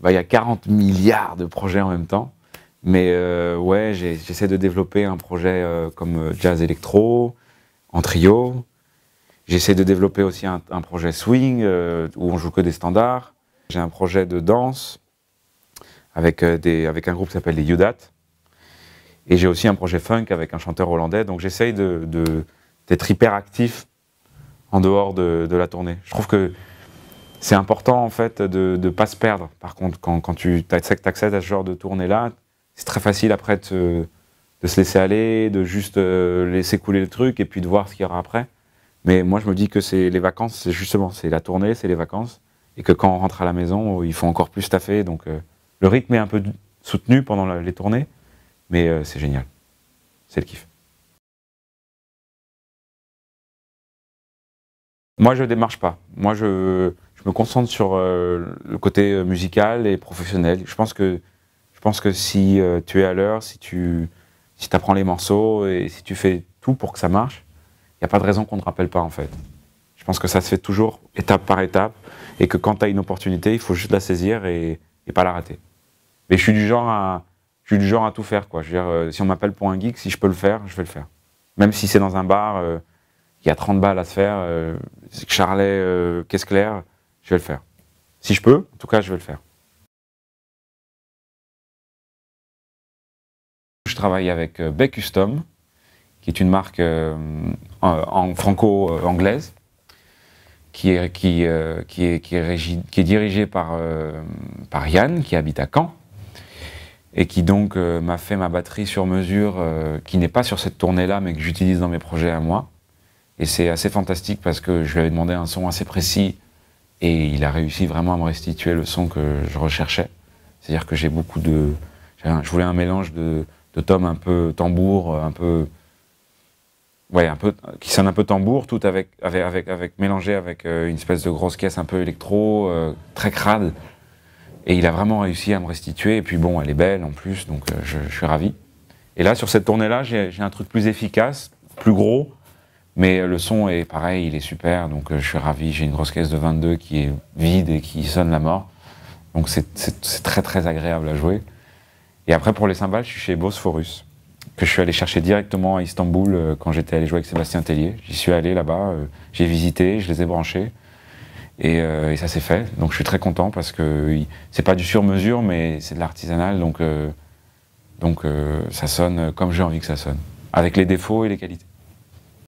Bah, il y a 40 milliards de projets en même temps. Mais euh, ouais, j'essaie de développer un projet euh, comme euh, jazz électro, en trio. J'essaie de développer aussi un, projet swing, où on joue que des standards. J'ai un projet de danse avec, des, avec un groupe qui s'appelle les Udat. Et j'ai aussi un projet funk avec un chanteur hollandais. Donc j'essaie d'être hyper actif en dehors de, de la tournée. Je trouve que c'est important en fait de ne pas se perdre. Par contre, quand, quand tu accèdes à ce genre de tournée-là, c'est très facile après de, se laisser aller, de juste euh, laisser couler le truc et puis de voir ce qu'il y aura après. Mais moi, je me dis que c'est les vacances, c'est justement, c'est la tournée, c'est les vacances, et que quand on rentre à la maison, il faut encore plus taffer. Donc euh, le rythme est un peu soutenu pendant les tournées, mais euh, c'est génial. C'est le kiff. Moi, je ne démarche pas. Moi, je me concentre sur euh, le côté euh, musical et professionnel. Je pense que, je pense que si euh, tu es à l'heure, si tu apprends les morceaux et si tu fais tout pour que ça marche, il n'y a pas de raison qu'on ne te rappelle pas en fait. Je pense que ça se fait toujours étape par étape et que quand tu as une opportunité, il faut juste la saisir et, et pas la rater. Mais je suis du genre à, du genre à tout faire. Quoi. Je veux dire, si on m'appelle pour un geek, si je peux le faire, je vais le faire. Même si c'est dans un bar, il y a 30 balles à se faire. Charlet, Caisse Claire, je vais le faire. Si je peux, en tout cas, je vais le faire. Je travaille avec euh, Beck Custom, qui est une marque franco-anglaise, qui est, dirigée par, euh, par Yann, qui habite à Caen, et qui donc euh, m'a fait ma batterie sur mesure, qui n'est pas sur cette tournée-là, mais que j'utilise dans mes projets à moi. Et c'est assez fantastique parce que je lui avais demandé un son assez précis et il a réussi vraiment à me restituer le son que je recherchais. C'est-à-dire que j'ai beaucoup de. Je voulais un mélange de, tomes un peu tambour, un peu. Ouais, un peu. qui sonne un peu tambour, tout avec, avec, avec, avec mélangé avec euh, une espèce de grosse caisse un peu électro, euh, très crade. Et il a vraiment réussi à me restituer. Et puis bon, elle est belle en plus, donc euh, je, je suis ravi. Et là, sur cette tournée-là, j'ai un truc plus efficace, plus gros, mais le son est pareil, il est super, donc euh, je suis ravi. J'ai une grosse caisse de 22 qui est vide et qui sonne la mort. Donc c'est très très agréable à jouer. Et après pour les cymbales, je suis chez Bosphorus, que je suis allé chercher directement à Istanbul euh, quand j'étais allé jouer avec Sébastien Tellier. J'y suis allé là-bas, euh, j'ai visité, je les ai branchés. Et, ça s'est fait. Donc je suis très content parce que c'est pas du sur-mesure, mais c'est de l'artisanal. Donc, donc ça sonne comme j'ai envie que ça sonne, avec les défauts et les qualités.